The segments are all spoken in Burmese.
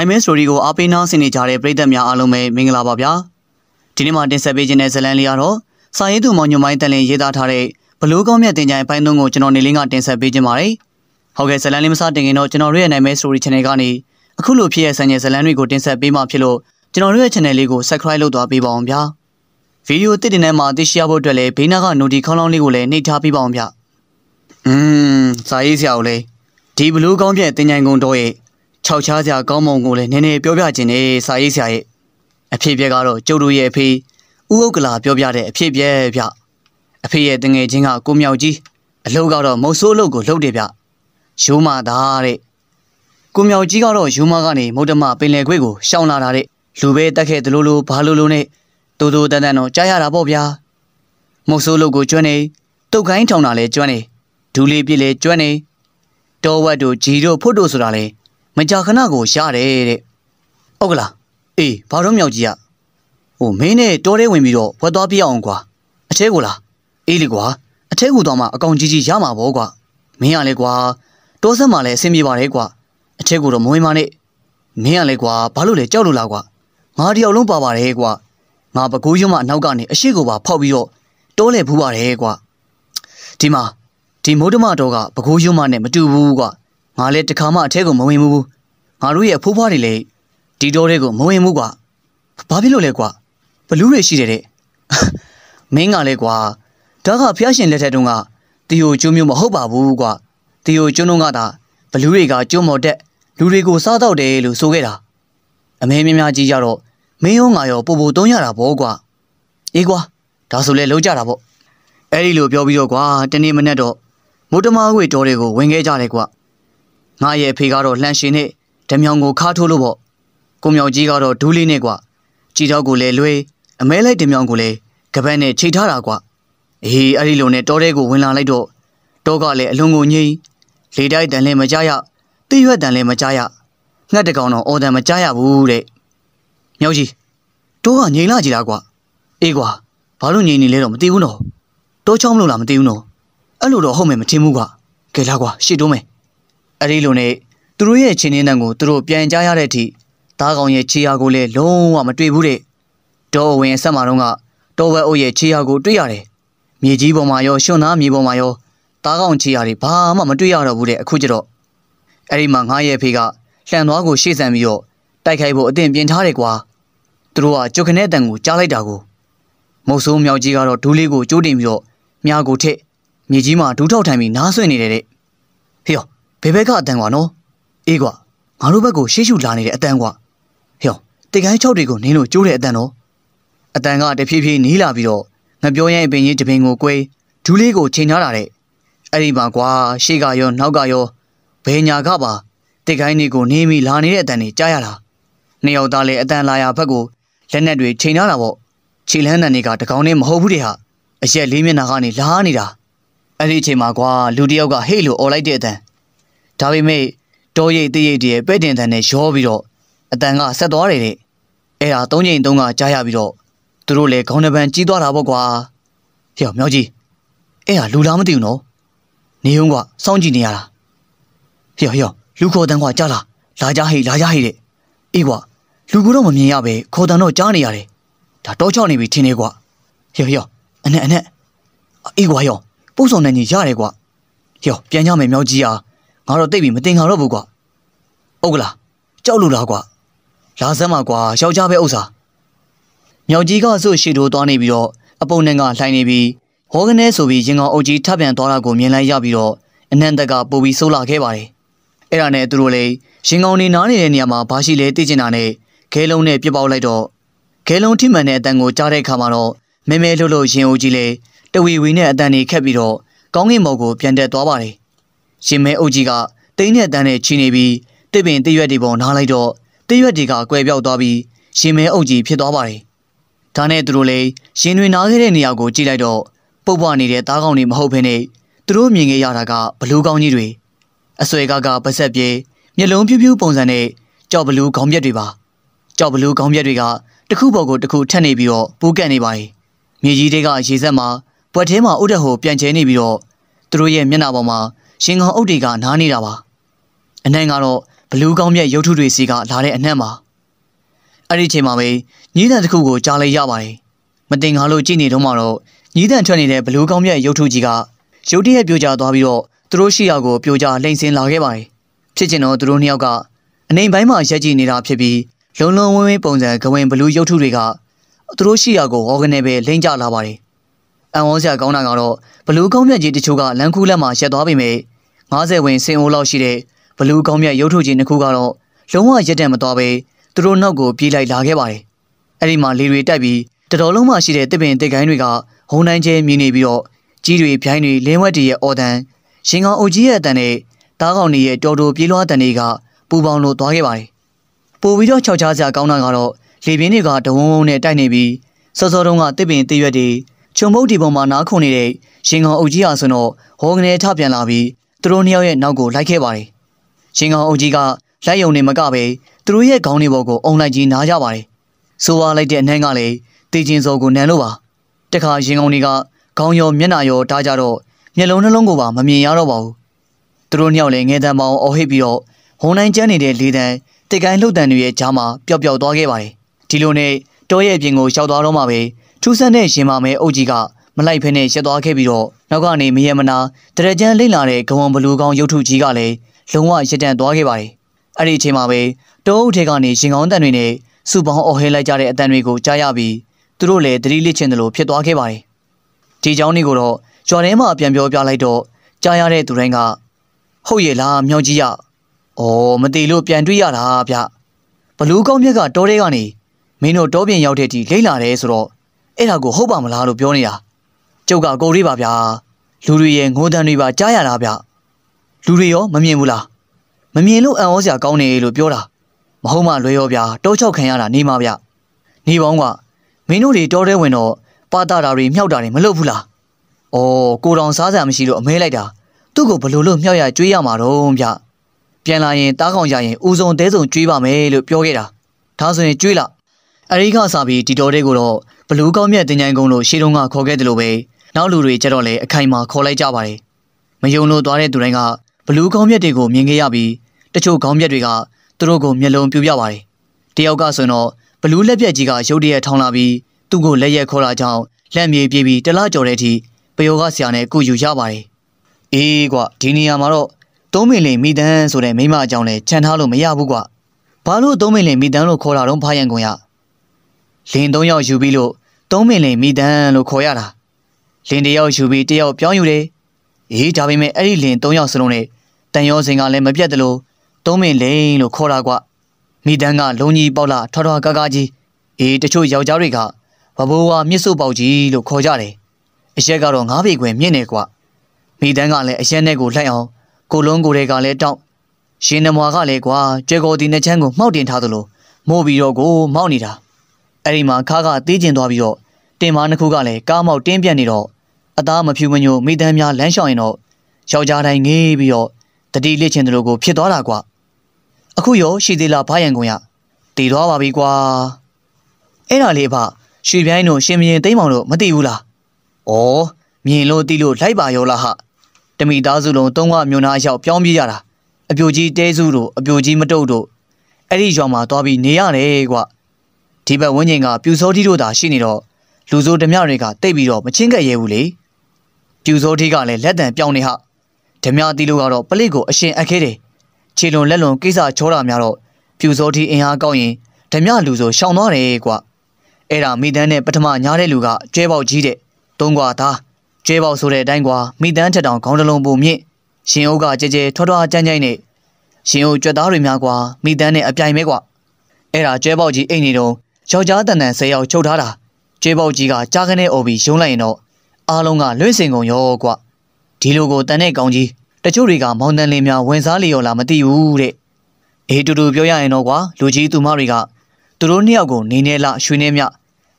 နိုင်မင်းစတိုရီကိုအားပေးနှောင်းဆင်နေကြတဲ့ပရိသတ်များအားလုံးပဲမင်္ဂလာပါဗျာဒီနေ့မှာတင်ဆက်ပေးခြင်းတဲ့ဇလန်လေးကတော့စာရေးသူမောင်ညွန်မိုင်းတန်လင်းရေးသားထားတဲ့ဘလို့ကောင်းမြတ်တင်ကြိုင်ပိုင်းသုံးကိုကျွန်တော်နေလင်းကတင်ဆက်ပေးခြင်းပါတယ်ဟုတ်ကဲ့ဇလန်လေးမစတင်ခင်တော့ကျွန်တော်တို့ရဲ့နိုင်မင်းစတိုရီ channel ကနေအခုလိုဖြစ်ရဆန်ရဲ့ဇလန်တွေကိုတင်ဆက်ပေးမှာဖြစ်လို့ကျွန်တော်တို့ရဲ့ channel လေးကို subscribe လုပ်သွားပေးပါအောင်ဗျာဗီဒီယိုတစ်တင်ထဲမှာသိရှိရဖို့အတွက်လည်းဘေးနားက notification ခေါင်းလောင်းလေးကိုလည်းနှိပ်ထားပေးပါအောင်ဗျာอืมစာရေးဆရာကိုလည်းဒီဘလို့ကောင်းပြည့်တင်ញိုင်ကုံတော်ရဲ့ခြောက်ခြားစရာကောင်းမွန်ကိုလည်းနည်းနည်းပြောပြခြင်းနဲ့စာရေးဆရာရဲ့အဖြစ်ပြက်ကတော့ကျုပ်တို့ရဲ့အဖေဥဥက္ကလာပြောပြတဲ့အဖြစ်ပြက်ဗျအဖေရဲ့တငယ်ချင်းကကိုမြောက်ကြီးအလုပ်ကတော့မုတ်ဆိုးအလုပ်ကိုလုပ်တယ်ဗျယူမာသားတဲ့ကိုမြောင်ကြီးကတော့ယူမာကနေမုတ်တမပင်လယ်ခွေကိုရှောင်းလာတာတဲ့လူပဲတက်ခဲ့သလိုလိုဘာလိုလိုနဲ့တူတူတန်တန်တော့ကြားရတာပေါ့ဗျာမုတ်ဆိုးလုပ်ကိုကျွမ်းနေတုတ်ကိုင်းထောင်တာလဲကျွမ်းနေဒူးလေးပြစ်လဲကျွမ်းနေတော်ဝတ်တို့ဂျီတို့ဖုတ်တို့ဆိုတာလဲမကြာခဏကိုရှားတယ်တဲ့ဟုတ်ကလားအေးဘာတော့မြောက်ကြီးอ่ะဟိုမင်းနဲ့တိုးတဲ့ဝင်ပြီးတော့ဝက်သွားပြအောင်ကွာအထဲကိုလားအေးလေကွာအထဲကိုတော့မှအကောင်ကြီးကြီးရမှာပေါ့ကွာမင်းရလေကွာတိုးဆက်မှလည်းအဆင်ပြေပါတယ်ကွာအထဲကိုတော့မဝင်ပါနဲ့မင်းရလေကွာဘာလို့လဲကြောက်လို့လားကွာငါတယောက်လုံးပါပါတယ်ကွာငါပကိုးရုံးမနောက်ကနေအရှိကိုပါဖောက်ပြီးတော့တိုးလဲဖူးပါတယ်ကွာဒီမှာဒီမိုးဓမတော်ကပကိုးရုံးမနဲ့မတူဘူးကွာငါလည်းတခါမှအထဲကိုမဝင်ဘူးငါတို့ရဲ့ဖိုးဖွားတွေလည်းဒီတော့တွေကိုမဝင်ဘူးကွာဘာဖြစ်လို့လဲကွာဘလူးတွေရှိတယ်တဲ့မင်းကလည်းကွာဒါကဖျားရှင်လက်ထက်တုန်းကတီယိုကျွန်းမျိုးမဟုတ်ပါဘူးကွာတီယိုကျွန်းတို့ကသာဘလူးတွေကကျွန်းမော်တက်လူတွေကိုစားတော့တယ်လို့ဆိုခဲ့တာအမဲများများကြီးကြတော့မင်းရောငါရောပို့ပို့တုံးရတာပေါ့ကွာအေးကွာဒါဆိုလဲလုံးကြတာပေါ့အဲ့ဒီလိုပြောပြီးတော့ကွာတနေ့မနေ့တော့မိုးတမားဝေတော်တွေကိုဝင်ခဲ့ကြတယ်ကွာငါရဲ့အဖေကတော့လှန်ရှင်နဲ့ဓမြောင်ကိုခါထိုးလို့ပေါ့ကိုမြောင်ကြီးကတော့ဒူးလေးနဲ့ကွာကြည်တော့ကိုလည်းလွေအမဲလိုက်ဓမြောင်ကိုလည်းကပတ်နဲ့ချိန်ထားတာကွာအေးအဲ့ဒီလိုနဲ့တောထဲကိုဝင်လာလိုက်တော့တောကလည်းအလွန်ကိုငြိမ်လေတိုက်တန်လည်းမကြရတိရွက်တန်လည်းမကြရငှက်တကောင်တော့အော်တန်မကြရဘူးတဲ့မြောက်ကြီးတောကငြိမ်လာကြတာကွာအေးကွာဘာလို့ငြိမ်နေလဲတော့မသိဘူးနော်တောချောင်းမလို့လားမသိဘူးနော်အဲ့လိုတော့ဟုတ်မယ်မထင်ဘူးကွာကဲလာကွာရှေ့တိုးမယ်အဲဒီလိုနဲ့သူတို့ရဲ့ချင်းနှင်းတန်ကိုသူတို့ပြန်ကြားရတဲ့အထိသားကောင်ရဲ့ခြေရာကိုလည်းလုံးဝမတွေ့ဘူးတဲ့ဒေါ်အဝင်ဆက်မှာတော့ကတော်ဝဲအုပ်ရဲ့ခြေရာကိုတွေ့ရတယ်မြေကြီးပေါ်မှာရောရှင်သားမြေပေါ်မှာရောသားကောင်ခြေရာတွေဘာမှမတွေ့ရတော့ဘူးတဲ့အခုကျတော့အဲဒီမှာငါရဲ့ဖေကလှန်သွားကိုရှေ့ဆန်ပြီးတော့တိုက်ခိုက်ဖို့အသင့်ပြင်ထားတယ်ကွာသူတို့ကကြုတ်ခနဲ့တန်ကိုကြားလိုက်တာကိုမုတ်ဆိုးမြောက်ကြီးကတော့ဒူးလေးကိုကျိုးတင်ပြီးတော့မြားကိုထက်မြေကြီးမှာဒူးထောက်ထိုင်ပြီးနားဆွင့်နေတယ်တဲ့ဟေ့ဘယ်ဘက်ကအတန်ကွာနော်အေးကွာငါတို့ဘက်ကိုရှေ့ရှုလာနေတဲ့အတန်ကွာဟျောတေကိုင်း၆တွေကိုနင်းလို့ကျိုးတဲ့အတန်နော်အတန်ကတဖြည်းဖြည်းနီးလာပြီးတော့ငပြောင်းရင်ပင်ကြီးတပင်ကိုကွဲဒူးလေးကိုချိန်ထားတာတဲ့အဲ့ဒီမှာကွာရှေ့ကရောနောက်ကရောဘယ်ညာကပါတေကိုင်းတွေကိုနင်းပြီးလာနေတဲ့အတန်တွေကြားရလားနှစ်ယောက်သားလည်းအတန်လာရဘက်ကိုလက်နက်တွေချိန်ထားတာပေါ့ခြေလန်းတန်တွေကတကောင်နဲ့မဟုတ်ဘူးတဲ့ဟာအရက်လေးမျက်နှာကနေလာနေတာအဲ့ဒီအချိန်မှာကွာလူတယောက်ကဟေ့လို့អော်လိုက်တဲ့အတန်ဒါပေမဲ့တောရိပ်တရိပ်တည်းပဲ့တင်တန်နဲ့ရောပြီးတော့အတန်ကဆက်သွားတယ်တဲ့အဲ့ဒါသုံးချိန်သုံးကကြားရပြီးတော့သူတို့လည်းခေါင်းနှပန်ကြီးသွားတာပေါ့ကွာဟေ့မြောက်ကြီးအဲ့ဒါလူလားမသိဘူးနော်နေုံကစောင့်ကြည့်နေရတာဟေ့ဟေ့လူခေါ်တန်းကကြားလာလာကြဟေ့လာကြဟေ့တဲ့အေးကွာလူကတော့မမြင်ရပဲခေါ်တန်းတော့ကြားနေရတယ်ဒါတော့ချောက်နေပြီထင်နေကွာဟေ့ဟေ့အနဲ့အနဲ့အေးကွာဟေ့ပို့ဆောင်နေကြီးရတယ်ကွာဟေ့ပြန်ကြမယ်မြောက်ကြီးအားငါတော့တိတ်ပြီးမတင်ခါတော့ဘူးကွာဟုတ်ကလားကြောက်လို့လားကွာလာစမ်းပါကွာယောက်ျားပဲဥစ္စာမြောက်ကြီးကဆို့ရှေတိုးသွားနေပြီးတော့အပုံနဲ့ကလှိုင်းနေပြီးဟောကနေဆိုပြီးရင်ကောင်အုပ်ကြီးထပ်ပြန်သွားတာကိုမြင်လိုက်ရပြီးတော့အနန္တကပူပြီးဆိုးလာခဲ့ပါတယ်အဲ့ဒါနဲ့သူတို့လည်းရင်ကောင်နေနားနေတဲ့နေရာမှာဘာရှိလဲသိကျင်တာနဲ့ခဲလုံးနဲ့ပြပောက်လိုက်တော့ခဲလုံးထိမှန်တဲ့အတန်ကိုကြားတဲ့အခါမှာတော့မဲမဲလှုပ်လှုပ်ရင်အုပ်ကြီးလည်းတဝီဝီနဲ့အတန်နေခက်ပြီးတော့ကောင်းကင်မော်ကိုပြန်တက်သွားပါတယ်ရင်မဲအုပ်ကြီးကတိမ့်နဲ့တန်းနဲ့ချီနေပြီးတစ်ပင်တရွက်တွေပေါ်နားလိုက်တော့တရွက်တွေကကွဲပြောက်သွားပြီးရင်မဲအုပ်ကြီးဖြစ်သွားပါတယ်။ဒါနဲ့သူတို့လည်းရင်တွင်နားခဲ့တဲ့နေရာကိုကြည့်လိုက်တော့ပုတ်ပွားနေတဲ့သားကောင်တွေမဟုတ်ဘဲနဲ့သူတို့မြင်ခဲ့ရတာကဘလူးကောင်ကြီးတွေအစွဲကကပဆက်ပြေမျက်လုံးဖြူးဖြူးပုံစံနဲ့ကြောက်ဘလူးခေါင်းပြက်တွေပါကြောက်ဘလူးခေါင်းပြက်တွေကတစ်ခုပေါ်ကိုတစ်ခုထက်နေပြီးတော့ပူးကန့်နေပါ යි မြေကြီးတွေကရေစက်မှာပွက်ထဲမှာဥဒဟိုပြန်ချဲနေပြီးတော့သူတို့ရဲ့မျက်နှာပေါ်မှာရင်ကောင်အုပ်တွေကနားနေတာပါအနှံ့ကတော့ဘလူးကောင်းမြတ်ရုပ်ထုတွေစီကလာတဲ့အနှံ့မှာအဲ့ဒီချိန်မှာပဲညီးတန်တစ်ခုကိုကြားလိုက်ရပါတယ်မတင်ကားလို့ကြည့်နေတော့မှတော့ညီးတန်ထွက်နေတဲ့ဘလူးကောင်းမြတ်ရုပ်ထုကြီးကရုတ်တရက်ပြိုကျသွားပြီးတော့သူတို့ရှိရာကိုပြိုကျလှိမ့်စင်လာခဲ့ပါတယ်ဖြစ်ချင်တော့သူတို့နှစ်ယောက်ကအနိုင်ပိုင်းမှာရက်ကြည့်နေတာဖြစ်ပြီးလုံလုံဝင်းဝင်းပုံစံကဝင်ဘလူးရုပ်ထုတွေကသူတို့ရှိရာကိုဟောကနေပဲလိမ့်ကြလာပါတယ်အံဩစရာကောင်းတာကတော့ဘလူးကောင်းမြတ်ကြီးတချို့ကလမ်းကူးလက်မှာရက်သွားပေမဲ့90ဝင်စင်အိုးလောက်ရှိတဲ့ဘလူးကောင်းမြတ်ရုပ်ထုကြီးနှစ်ခုကတော့လုံးဝရက်တံမသွားပဲသူတို့နောက်ကိုပြေးလိုက်လာခဲ့ပါတယ်။အဲ့ဒီမှာလေတွေတိုက်ပြီးတတော်လုံးမှရှိတဲ့တစ်ပင်တစ်ကိုင်းတွေကဟုံတိုင်းကျဲမြည်နေပြီးတော့ကြီးတွေဖြိုင်းတွေလင်းဝက်တွေရဲ့အော်တန်ရှင်ကောင်အုပ်ကြီးရဲ့အတန်နဲ့တားကောင်တွေရဲ့တော်တော်ပြေးလွှားတန်တွေကပူပေါင်းလို့သွားခဲ့ပါတယ်။ပို့ပြီးတော့ခြောက်ခြားစရာကောင်းတာကတော့လေပြင်းတွေကတဝုံဝုံနဲ့တိုက်နေပြီးစောစောတုန်းကတစ်ပင်တစ်ရွက်တွေချုံမုတ်ဒီပေါ်မှာနားခုန်နေတဲ့ရင်ကောင်အုပ်ကြီးအားဆိုတော့ဟောကနေထပြန်လာပြီးသူတို့နှစ်ယောက်ရဲ့နောက်ကိုလိုက်ခဲ့ပါတယ်။ရင်ကောင်အုပ်ကြီးကလိုက်ယုံနေမကပဲသူတို့ရဲ့ခေါင်းတွေပေါ်ကိုအုံလိုက်ကြီးနားကြပါတယ်။ဆိုဝါလိုက်တဲ့အနှမ်းကလည်းတေကျင်စော်ကိုနမ်းလို့ပါ။တခါရင်ကောင်တွေကခေါင်းရောမျက်နှာရောတားကြတော့မျက်လုံးနှလုံးကိုပါမမြင်ရတော့ပါဘူး။သူတို့နှစ်ယောက်လည်းငဲတမ်းပေါင်းအော်ဟစ်ပြီးတော့ဟွန်တိုင်းကျန်းနေတဲ့လေတန်းတိတ်ကိုင်းလှုပ်တန်တွေရဲ့ကြားမှာပျောက်ပျောက်သွားခဲ့ပါတယ်။ဒီလိုနဲ့တောရဲ့ပြင်ကိုရောက်သွားတော့မှပဲထူးဆန်းတဲ့ရင်မာမဲအုပ်ကြီးကမလိုက်ဖဲနဲ့ရက်သွားခဲ့ပြီးတော့နောက်ကနေမယမနာတရကြမ်းလိမ့်လာတဲ့ဂဝံဘလူကောင်ရုပ်ထုကြီးကလည်းလုံးဝရက်တန့်သွားခဲ့ပါတယ်။အဲ့ဒီအချိန်မှာပဲတောအုပ်ထဲကနေရင်ကောင်းတန်တွေနဲ့စူပေါင်းအော်ဟဲလိုက်ကြတဲ့အတန်တွေကိုကြားရပြီးသူတို့လည်းတတိလစ်ချင်တယ်လို့ဖြစ်သွားခဲ့ပါတယ်။ဒီเจ้าနေကိုတော့ကျော်ထဲမှာပြန်ပြောပြလိုက်တော့ကြားရတဲ့သူတိုင်းကဟုတ်ရဲ့လားမြောင်ကြီးရ။အော်မတီလို့ပြန်တွေ့ရတာဗျ။ဘလူးကောင်းမြတ်ကတောထဲကနေမင်းတို့တောပြင်ရောက်တဲ့တီလိမ့်လာတယ်ဆိုတော့အဲ့ဒါကိုဟုတ်ပါမလားလို့ပြောနေတာကျုပ်ကကိုလေးပါဗျာလူတွေရဲ့ငိုတန်တွေပါကြားရတာဗျလူတွေရောမမြင်ဘူးလားမမြင်လို့အံ့ဩစရာကောင်းတယ်လို့ပြောတာမဟုတ်မှလွဲရောဗျာတောချောက်ခံရတာနေမှာဗျနေပေါင်းကမင်းတို့တွေတောထဲဝင်တော့ပါတာတာတွေမြောက်တာတွေမလုပ်ဘူးလားဩကိုတော်စားစရာမရှိလို့အမဲလိုက်တာသူ့ကိုဘလို့လို့မြောက်ရကြွေးရမှာတော့ဗျပြန်လာရင်တားကောင်ရရင်ဦးဆုံးတဲဆုံးကြွေးပါမယ်လို့ပြောခဲ့တာဒါဆိုရင်ကြွေးလာအရိခစားပြီးဒီတော်တဲ့ကိုတော့ဘလူးကောင်းမြတ်တင်ញိုင်ကုန်းလို့ရှေ့တုန်းကခေါ်ခဲ့တယ်လို့ပဲနောက်လူတွေကြတော့လည်းအခိုင်မာခေါ်လိုက်ကြပါတယ်မယုံလို့သွားတဲ့သူတိုင်းကဘလူးကောင်းမြတ်တွေကိုမြင်ခဲ့ရပြီးတချို့ကောင်းမြတ်တွေကသူတို့ကိုမျက်လုံးပြူပြပါတယ်တယောက်ကဆိုရင်တော့ဘလူးလက်ပြက်ကြီးကရုတ်တရက်ထောင်းလာပြီးသူ့ကိုလက်ရက်ခေါ်လာကြောင်းလက်မြေပြေးပြီးတလားကြော်တဲ့အထိပယောကဆရာနဲ့ကုယူရပါတယ်အေးကွာဒီနေရာမှာတော့သုံးမိလင်မိတန်းဆိုတဲ့မိမအကြောင်းလဲခြံထားလို့မရဘူးကွာဘာလို့သုံးမိလင်မိတန်းလို့ခေါ်တာတော့ဖားရန်ကုန်ရလင်၃ယောက်ယူပြီးလို့သုံးပင်လင်မိတန်းလို့ခေါ်ရတာလင်တယောက်ယူပြီးတယောက်ပြောင်းယူတယ်အေးဒါပေမဲ့အဲ့ဒီလင်၃ယောက်စလုံးနဲ့တန်ရောစင်ကလည်းမပြတ်တလို့သုံးပင်လင်လို့ခေါ်တာကွမိတန်းကလုံကြီးပေါက်လာထွားထွားကားကားကြီးအေးတချို့ယောက်ျားတွေကဘဘိုးဝါမြစ်စုပ်ပေါက်ကြီးလို့ခေါ်ကြတယ်အရက်ကတော့ငါးပေခွင်မြင့်နေကွမိတန်းကလည်းအရက်နဲ့ကိုလှိုက်အောင်ကိုလုံးကိုတွေကလည်းတောက်ရှင်နမွာကလည်းကွာကြွယ်ကိုဒီနှချမ်းကိုမှောက်တင်ထားသလိုမို့ပြီးတော့ကိုမောက်နေတာအဲ့ဒီမှာခါခါတေးကျင်သွားပြီးတော့တင်မားနှစ်ခုကလည်းကားမောက်တင်းပြတ်နေတော့အသားမဖြူမညိုမိသားများလမ်းလျှောက်ရင်တော့ယောက်ျားတိုင်းငေးပြီးတော့တတိလစ်ချင်တယ်လို့ကိုဖြစ်သွားတာကွာအခုရော ရှိသေးလားဘာရန်ကုန်ရတည်သွားပါပြီကွာအဲ့ဒါလေးအဖရွှေပြိုင်းတို့ရှင်မရင်တိမ့်မောင်တို့မသိဘူးလားဩမြင်လို့သိလို့လိုက်ပါရောလားဟတမိသားစုလုံးသုံးဝမြို့နာအရောက်ပြောင်းပြေးရတာအပြိုကြီးတဲစုတို့အပြိုကြီးမတုတ်တို့အဲ့ဒီရွာမှာသွားပြီးနေရတယ်ကွာဒီဘက်ဝန်းကျင်ကပြူစောတိတို့သာရှိနေတော့လူစိုးဓမြတွေကတိတ်ပြီးတော့မချင်းကပ်ရဲဘူးလေပြူစောတိကလည်းလက်တံပြောင်းနေဟဓမြတိတို့ကတော့ပလိကိုအရှင်အခဲတယ်ခြေလွန်လက်လွန်ကိစ္စချောတာများတော့ပြူစောတိအင်အားကောင်းရင်ဓမြလူစိုးရှောင်သွားတယ်ကွာအဲ့ဒါမိတန်းနဲ့ပထမညားတဲ့လူကကျွဲပေါက်ကြီးတဲ့သုံးကွာသားကျွဲပေါက်ဆိုတဲ့အတိုင်းကွာမိတန်းထက်တောင်ခေါင်းတလုံးပုံမြင့်ရှင်အုပ်ကကြဲကြဲထွားထွားကြမ်းကြမ်းနဲ့ရှင်အုပ်ကြွက်သားတွေများကွာမိတန်းနဲ့အပြိုင်ပဲကွာအဲ့ဒါကျွဲပေါက်ကြီးအိတ်နေတော့ယောက်ျားတန်တန်ဆဲယောက်ချုပ်ထားတာကျွေးပေါက်ကြီးကကြားခနဲ့អော်ပြီးယုံလိုက်ရင်တော့အားလုံးကလွင့်စင်ကုန်ရောကွဒီလိုကိုတန်တဲ့ကောင်ကြီးတချို့တွေကမောင်တန်လေးများဝင်စားလျော်လာမသိဘူးတဲ့အေးတူတူပြောရရင်တော့ကွာလူကြီးသူမတွေကသူတို့နှစ်ယောက်ကိုနေနေလားရွှေနေမြ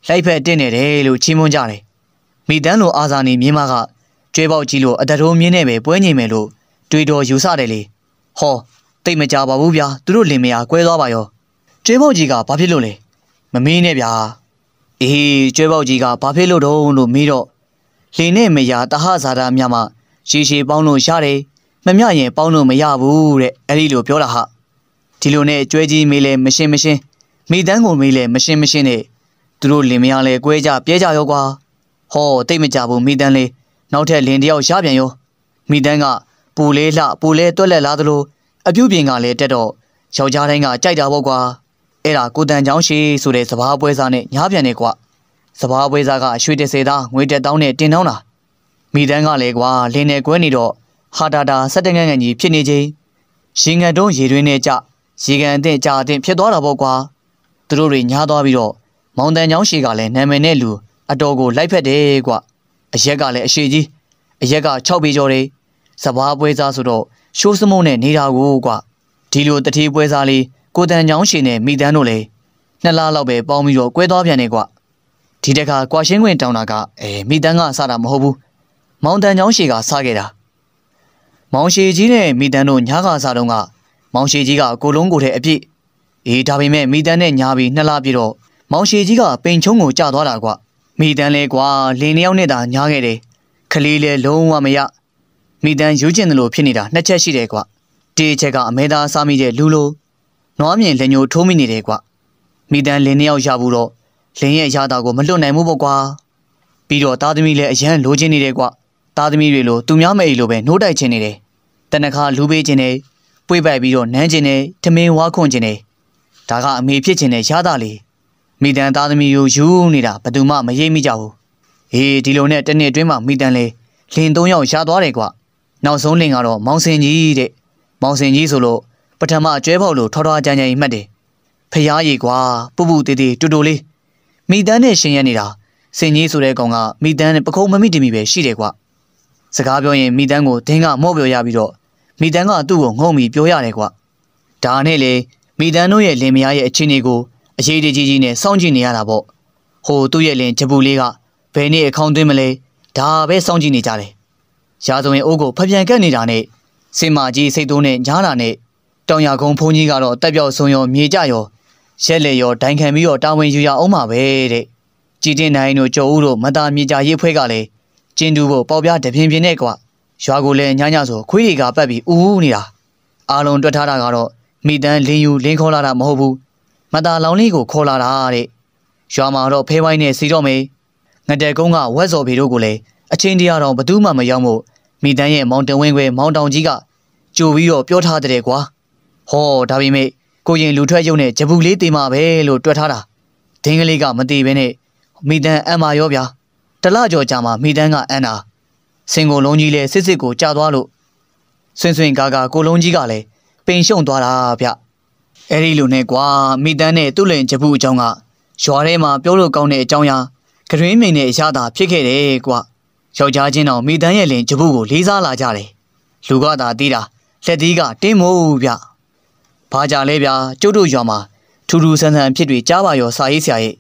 လိုက်ဖက်တင်နေတယ်လို့ချီးမွမ်းကြတယ်မိတန်းလိုအာဇာနည်မြင်းမကကျွေးပေါက်ကြီးလိုအတတော်မြင်းနဲ့ပဲပွဲညင်မယ်လို့တွေးတော်ယူဆတယ်လေဟောတိတ်မကြပါဘူးဗျာသူတို့လင်မယားကွဲသွားပါရောကျွေးပေါက်ကြီးကဘာဖြစ်လို့လဲမမေးနဲ့ဗျာအေးကျွဲပေါက်ကြီးကဘာဖြစ်လို့တုံးလို့မေးတော့လင်းနဲ့မရတဟဇာတာများမှရှည်ရှည်ပေါင်းလို့ရတယ်မမြရင်ပေါင်းလို့မရဘူးတဲ့အဲ့ဒီလိုပြောတာဟာဒီလိုနဲ့ကျွဲကြီးမေးလဲမရှင်းမရှင်းမိတန်းကုန်မေးလဲမရှင်းမရှင်းနဲ့သူတို့လင်မယားလဲကွဲကြပြဲကြရောကွာဟောတိတ်မကြဘူးမိတန်းလေးနောက်ထပ်လင်တယောက်ရပြန်ရောမိတန်းကပူလေးလှပူလေးတွက်လက်လာသလိုအပြုတ်ပြင်ကလည်းတက်တော့ယောက်ျားတိုင်းကကြိုက်တာပေါ့ကွာအဲ့ဒါကိုတန်ချောင်းရှိဆိုတဲ့စဘာပွဲစားနဲ့ညားပြန်နေကွာစဘာပွဲစားကရွှေတစေသားငွေတက်တောင်းနဲ့တင်တောင်းတာမိတန်းကလည်းကွာလင်းနေကွဲနေတော့ဟာတာတာဆက်တငန်းငန်းကြီးဖြစ်နေချင်းရေငတ်တုံးရေတွင်းနဲ့ကြရေကန်အသင့်ကြာအသင့်ဖြစ်သွားတာပေါ့ကွာသူတို့တွေညားသွားပြီးတော့မောင်တန်ချောင်းရှိကလည်းနာမည်နဲ့လူအတော်ကိုလိုက်ဖက်တယ်ကွာအရက်ကလည်းအရှိကြီးအရက်က6ပေကျော်တယ်စဘာပွဲစားဆိုတော့ရှိုးစမုံနဲ့နေတာကိုကွာဒီလိုတတိပွဲစားလေးကိုတန်ချောင်းရှင်နဲ့မိတန်းတို့လည်းနှစ်လလောက်ပဲပေါင်းပြီးတော့ကွဲသွားပြန်နေကွာဒီတခါကွာရှင်းခွင်တောင်းတာကအဲမိတန်းကစတာမဟုတ်ဘူးမောင်တန်ချောင်းရှင်ကစခဲ့တာမောင်ရှည်ကြီးနဲ့မိတန်းတို့ညကားစားတုန်းကမောင်ရှည်ကြီးကကိုလုံးကိုထဲအပြစ်အေးဒါပေမဲ့မိတန်းနဲ့ညာပြီးနှစ်လပြည့်တော့မောင်ရှည်ကြီးကပိန်ချုံကိုကြာသွားတာကွာမိတန်းလဲကွာလင်းလျောင်းနဲ့သာညာခဲ့တယ်ခလေးလဲလုံးဝမရမိတန်းယူကျင်တယ်လို့ဖြစ်နေတာနှစ်ချက်ရှိတယ်ကွာတေးချက်ကအမဲသားစားမိတဲ့လူလို့နွားမြင်လက်ညိုထိုးမိနေတယ်ကွမိတန်းလင်းနှစ်ယောက်ရဘူးတော့လင်းရဲ့ရတာကိုမလွတ်နိုင်ဘူးပေါ့ကွာပြီးတော့သားသမီးလည်းအရန်လိုချင်နေတယ်ကွသားသမီးတွေလိုသူများမအိလိုပဲနှိုးတိုက်ချင်နေတယ်တနခါလူပေးချင်တယ်ပွေပိုက်ပြီးတော့နမ်းချင်တယ်ထမင်းဝါခွန်ချင်တယ်ဒါကအမေဖြစ်ချင်တဲ့ရတာလေမိတန်သားသမီးကိုယူနေတာဘယ်သူမှမရိပ်မိကြဘူးဟေးဒီလိုနဲ့တနေ့အတွင်းမှာမိတန်လေလင်း၃ယောက်ရှာသွားတယ်ကွနောက်ဆုံးလင်းကတော့မောင်စင်ကြီးတဲ့မောင်စင်ကြီးဆိုလို့ပထမကျွဲပေါက်လို့ထော်ထွားကြမ်းကြမ်းမှတ်တယ်ဖျားရည်ကွာပူပူတေးတေးတူတူလေးမိတန်းနဲ့ရှင်ရက်နေတာစင်ကြီးဆိုတဲ့ကောင်ကမိတန်းနဲ့ပခုံးမမိတမိပဲရှိတယ်ကွာစကားပြောရင်မိတန်းကိုဒင်းကမော့ပြောရပြီးတော့မိတန်းကသူ့ကိုငုံပြီးပြောရတယ်ကွာဒါနဲ့လေမိတန်းတို့ရဲ့လင်မယားရဲ့အခြေအနေကိုအရေးတကြီးကြီးနဲ့စောင့်ကြည့်နေရတာပေါ့ဟိုသူ့ရဲ့လင်ဂျပူလေးကဘယ်နေ့အခေါင်းသွင်းမလဲဒါပဲစောင့်ကြည့်နေကြတယ်ရာဇဝင်အိုးကိုဖျက်ပြန်ကက်နေတာနဲ့စင်မာကြီးစိတ်တိုးနဲ့ညားတာနဲ့တောင်ရကုန်းဘုန်းကြီးကတော့တက်ပြောက်ဆုံးရောမြေကြရောရက်လေရောဒိုင်ခံပြီးတော့တာဝန်ယူရအောင်ပါပဲတဲ့ကြည်တင်နိုင်တို့ကျော်ဦးတို့မသားမြေကြရေးဖွဲကလည်းကျင်းတူဖို့ပေါပြတပြင်းပြင်းနဲ့ကွာရွာကိုလည်းညညဆိုခွေးတွေကပတ်ပြီးဦးဦးနေတာအာလုံးတွက်ထားတာကတော့မိတန်းလင်းယူလင်းခေါ်လာတာမဟုတ်ဘူးမသားလောင်လေးကိုခေါ်လာတာတဲ့ရွာမှာတော့ဖဲဝိုင်းနဲ့စီတော့မေငတဲကုန်းကဝက်စော်ဖေတို့ကိုလည်းအချင်းတရားတော်ဘသူမှမရောက်မို့မိတန်းရဲ့မောင်တဝင်းခွဲမောင်တောင်ကြီးကကြိုပြီးတော့ပြောထားတဲ့ကွာဟောဒါပေမဲ့ကိုရင်လူထွက်ရုပ်နဲ့ဂျပူလေးတေးမှာပဲလို့တွက်ထားတာဒင်းကလေးကမတေးဘဲနဲ့မိတန်းအမ်းမာရောဗျာတလကြော်ကြာမှာမိတန်းကအမ်းတာစင်ကိုလုံးကြီးလဲစစ်စစ်ကိုကြာသွားလို့ဆွင်ဆွင်ကားကားကိုလုံးကြီးကလည်းပိန်ရှုံသွားတာဗျအဲ့ဒီလိုနဲ့ကွာမိတန်းနဲ့သူ့လင်ဂျပူအကြောင်းကရွာထဲမှာပြောလို့ကောင်းတဲ့အကြောင်းအရာကရင်းမိန်နဲ့အရသာဖြစ်ခဲ့တယ်ကွာယောက်ျားချင်းတော်မိတန်းရဲ့လင်ဂျပူကိုလေးစားလာကြတယ်လူကသာတီးတာလက်သီးကတင်းမို့ဗျ။ဘာကြလဲဗျာကျုပ်တို့ရွာမှာထူထူဆန်းဆန်းဖြစ်တွေကြားပါရောစာရေးဆရာရဲ့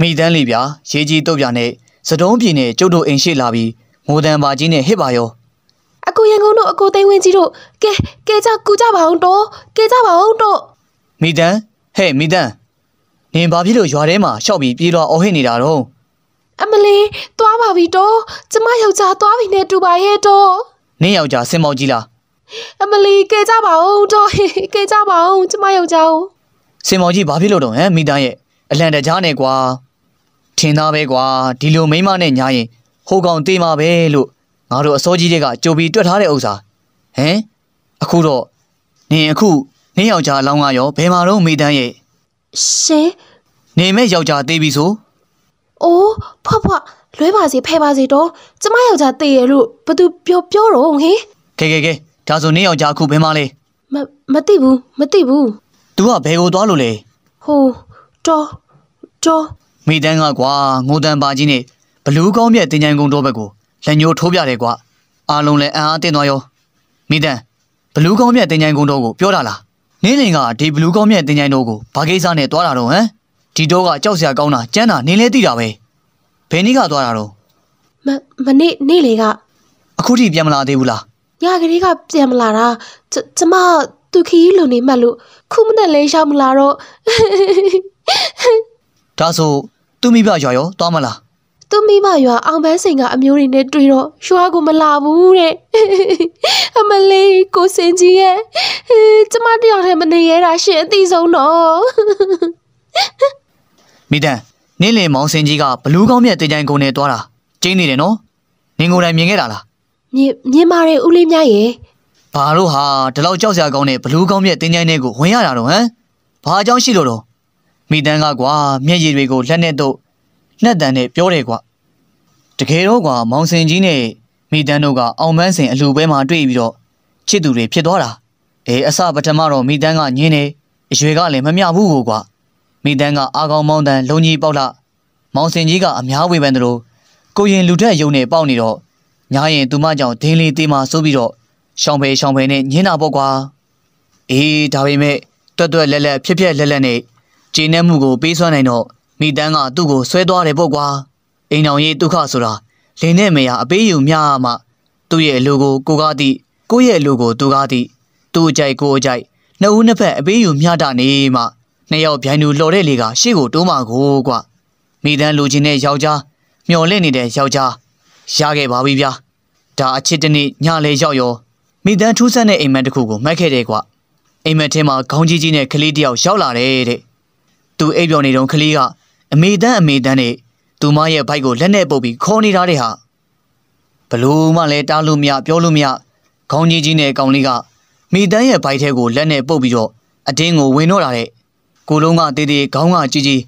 မိတန်းလေးဗျာရေးကြီးတုတ်ပြနဲ့စတုံးပြင်းနဲ့ကျုပ်တို့အိမ်ရှိလာပြီးငိုတန်ပါကြီးနဲ့ဟစ်ပါရောအကိုရန်ကုန်တို့အကိုသိန်းဝင်းကြီးတို့ကဲကဲကြကူကြပါအောင်တော့ကဲကြပါအောင်တော့မိတန်းဟဲ့မိတန်းနင်ဘာဖြစ်လို့ရွာထဲမှာရှောက်ပြီးပြေးတော့အော်ဟစ်နေတာတော့အမလေးသွားပါပြီတော့ကျမယောက်ျားသွားပြီနဲ့တူပါရဲ့တော့နင်းယောက်ျားစင်မောက်ကြီးလား။အမလီကဲကြပါဦးတော့ကဲကြပါဦးကျမယောက်ျားဦးစင်မောင်ကြီးဘာဖြစ်လို့တော့ဟမ်မိသားရဲ့အလန့်တကြားနဲ့ကွာထင်သားပဲကွာဒီလိုမိမနဲ့ညာရင်ဟိုကောင်တေးမှာပဲလို့ငါတို့အစိုးကြီးတွေက ကြိုပြီးတွက်ထားတဲ့ဥစ္စာဟမ်အခုတော့နင်အခုနင်းယောက်ျားအလောင်းကရောဘယ်မှာတော့မိသားရဲ့ရှင်နေမဲ့ယောက်ျားသေးပြီဆိုအိုးဖွားဖွားလွဲပါစေဖဲပါစေတော့ကျမယောက်ျားသေးရလို့ဘသူပြောပြောတော့ဟင်ကဲကဲကဲ။ဒါဆိုနေယောက်ျားအခုဘယ်မှာလဲမမသိဘူးမသိဘူး။ तू ကဘယ်ကိုသွားလို့လဲဟိုတော်တော်။မိတန်းကကွာငိုတန်ပါကြီးနဲ့ဘလူးကောင်းမြတ်တင်ကြိုင်ကုန်းတော်ဘက်ကိုလက်ညှိုးထိုးပြတယ်ကွာ။အားလုံးလည်းအံ့အားသင့်သွားရော။မိတန်းဘလူးကောင်းမြတ်တင်ကြိုင်ကုန်းတော်ကိုပြောတာလား။နင်းလင်ကဒီဘလူးကောင်းမြတ်တင်ကြိုင်တော်ကိုဘာကိစ္စနဲ့သွားတာတော့ဟမ်။ဒီတော့ကကြောက်စရာကောင်းတာကြမ်းတာနင်းလဲသိတာပဲ။ဘယ်နေ့ကသွားတာတော့မမနေ့နေ့လေကအခုထိပြန်မလာသေးဘူးလား။ညကလေးကပြန်မလာတာကျမသူခီးလုံနေမှတ်လို့ခုမနဲ့လဲရောက်မလာတော့ဒါဆို သူ့မိဘရွာရောသွားမလားသူ့မိဘရွာအောင်ပန်းစိန်က အမျိုးတွေနဲ့တွေ့တော့ရွာကိုမလာဘူးတဲ့အမလေးကိုစင်ကြီးရဲ့ကျမတယောက်တည်းမနေရတာရှင်အသိဆုံးတော့မိတန်နင်းလေမောင်စင်ကြီးကဘလူးကောင်းမြတ်တေချိုင်ကုန်နေသွားတာကျင်းနေတယ်နော်နင်းကိုယ်တိုင်မြင်ခဲ့တာလားမြင်မြင်ပါတယ်ဦးလေးမြရဲ့ဘာလို့ဟာဒီလောက်ကြောက်စရာကောင်းတဲ့ဘလူးကောင်းမြတ်တင်းကြိုင်းတွေကိုဝင်ရတာတော့ဟမ်ဘာအကြောင်းရှိလို့တော့မိတန်းကကွာမျက်ရည်တွေကိုလက်နဲ့တော့လက်တန်နဲ့ပြောတယ်ကွာတကယ်တော့ကွာမောင်စင်ကြီးနဲ့မိတန်းတို့ကအောင်မန်းစင်အလူပွဲမှာတွေ့ပြီးတော့ချစ်သူတွေဖြစ်သွားတာအဲအစပထမတော့မိတန်းကညင်းနေအရွယ်ကလည်းမမျှဘူးကိုကွာမိတန်းကအာကောင်မောင်းတန်းလုံကြီးပေါက်လာမောင်စင်ကြီးကအများဝေဖန်တယ်လို့ကိုရင်လူထက်ယုံနေပေါက်နေတော့ညားရင်သူမကြောင့်ဒင်းလေးသေးမှဆိုပြီးတော့ရှောင်းဖယ်ရှောင်းဖယ်နဲ့ညင်းတာပေါ့ကွာအေးဒါပေမဲ့တွက်တွက်လက်လက်ဖြစ်ဖြစ်လက်လက်နဲ့ဂျင်းနှဲမှုကိုပေးစွမ်းနိုင်တော့မိတန်းကသူ့ကိုဆွဲသွားတယ်ပေါ့ကွာအိမ်အောင်ရေးဒုက္ခဆိုတာလင်းနဲ့မရအပေးယူမြမှသူ့ရဲ့လူကိုကိုကားသည့်ကိုယ့်ရဲ့လူကိုသူကားသည့်သူ့အကြိုက်ကိုအကြိုက်နှစ်ဦးနှစ်ဖက်အပေးယူမျှတာနေမှနှစ်ယောက်ဗျိုင်းသူလော်တဲ့လေကရှေ့ကိုတိုးမှာကိုကွာမိတန်းလူချင်းတဲ့ယောက်ျားမျော်လင့်နေတဲ့ယောက်ျားရခဲ့ပါပြီဗျာဒါအချစ်တနေ့ညလေရောက်ရောမိသားထူးဆန်းတဲ့အိမ်မက်တစ်ခုကိုမှတ်ခဲ့တယ်ကွာအိမ်မက်ထဲမှာခေါင်းကြီးကြီးနဲ့ကလေးတယောက်ရောက်လာတယ်တဲ့သူအိပ်ပျော်နေတုန်းကလေးကအမေတန်းအမေတန်းနဲ့သူမရဲ့ဘိုက်ကိုလက်နဲ့ပုတ်ပြီးခေါ်နေတာတဲ့ဟာဘလို့မှလည်းတားလို့မရပြောလို့မရခေါင်းကြီးကြီးနဲ့ကောင်လေးကမိတန်းရဲ့ဘိုက်ထဲကိုလက်နဲ့ပုတ်ပြီးတော့အတင်းကိုဝင်တော့လာတဲ့ကိုလုံးကတေးသေးခေါင်းကကြီးကြီး